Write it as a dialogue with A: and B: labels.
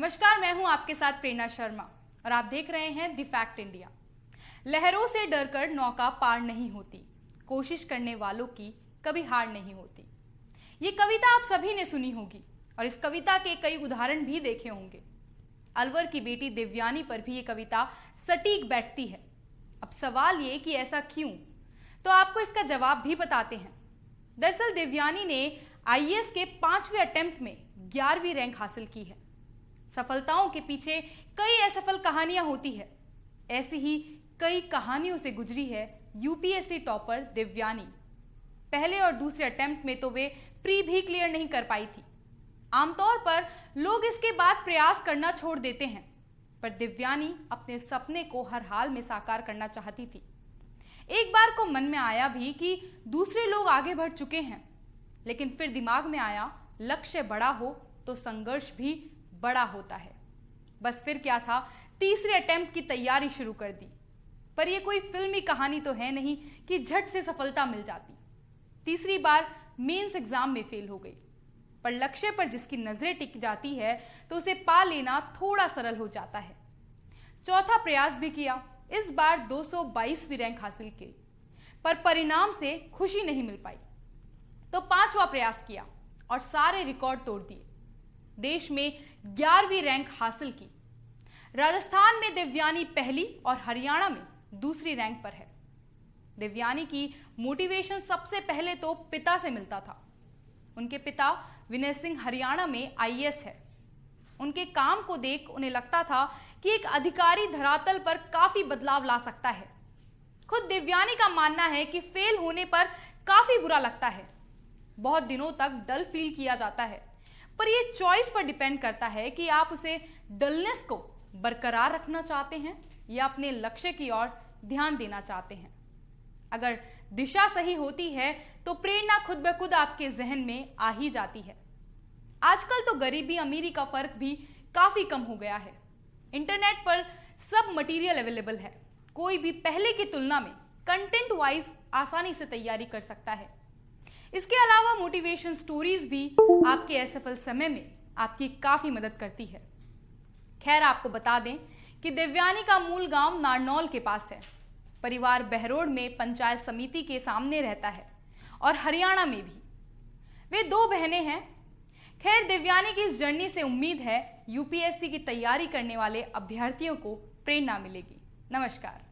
A: नमस्कार मैं हूं आपके साथ प्रेरणा शर्मा और आप देख रहे हैं द फैक्ट इंडिया लहरों से डरकर नौका पार नहीं होती कोशिश करने वालों की कभी हार नहीं होती ये कविता आप सभी ने सुनी होगी और इस कविता के कई उदाहरण भी देखे होंगे अलवर की बेटी दिव्यानी पर भी ये कविता सटीक बैठती है अब सवाल ये कि ऐसा क्यों तो आपको इसका जवाब भी बताते हैं दरअसल दिव्यानी ने आईएएस e के पांचवें अटेम्प्ट में ग्यारहवीं रैंक हासिल की है सफलताओं के पीछे कई असफल कहानियां होती है ऐसी ही कई कहानियों से गुजरी है यूपीएससी टॉपर दिव्यानी पहले और दूसरे अटेम्प्ट में तो वे प्री भी क्लियर नहीं कर पाई थी आमतौर पर लोग इसके बाद प्रयास करना छोड़ देते हैं पर दिव्यानी अपने सपने को हर हाल में साकार करना चाहती थी एक बार को मन में आया भी कि दूसरे लोग आगे बढ़ चुके हैं लेकिन फिर दिमाग में आया लक्ष्य बड़ा हो तो संघर्ष भी बड़ा होता है बस फिर क्या था तीसरे अटेम्प्ट की तैयारी शुरू कर दी पर यह कोई फिल्मी कहानी तो है नहीं कि झट से सफलता मिल जाती तीसरी बार मेंस एग्जाम में फेल हो गई पर लक्ष्य पर जिसकी नजरें टिक जाती है तो उसे पा लेना थोड़ा सरल हो जाता है चौथा प्रयास भी किया इस बार 222वीं रैंक हासिल की पर परिणाम से खुशी नहीं मिल पाई तो पांचवा प्रयास किया और सारे रिकॉर्ड तोड़ दिए देश में ग्यारहवीं रैंक हासिल की राजस्थान में देवयानी पहली और हरियाणा में दूसरी रैंक पर है देवयानी की मोटिवेशन सबसे पहले तो पिता से मिलता था उनके पिता विनय सिंह हरियाणा में आईएएस है उनके काम को देख उन्हें लगता था कि एक अधिकारी धरातल पर काफी बदलाव ला सकता है खुद दिव्यानी का मानना है कि फेल होने पर काफी बुरा लगता है बहुत दिनों तक डल फील किया जाता है पर ये चॉइस पर डिपेंड करता है कि आप उसे डलनेस को बरकरार रखना चाहते हैं या अपने लक्ष्य की ओर ध्यान देना चाहते हैं अगर दिशा सही होती है तो प्रेरणा खुद ब खुद आपके जहन में आ ही जाती है आजकल तो गरीबी अमीरी का फर्क भी काफी कम हो गया है इंटरनेट पर सब मटेरियल अवेलेबल है कोई भी पहले की तुलना में कंटेंट वाइज आसानी से तैयारी कर सकता है इसके अलावा मोटिवेशन स्टोरीज भी आपके असफल समय में आपकी काफ़ी मदद करती है खैर आपको बता दें कि दिव्यानी का मूल गांव नारनौल के पास है परिवार बहरोड में पंचायत समिति के सामने रहता है और हरियाणा में भी वे दो बहनें हैं खैर दिव्यानी की इस जर्नी से उम्मीद है यूपीएससी की तैयारी करने वाले अभ्यर्थियों को प्रेरणा मिलेगी नमस्कार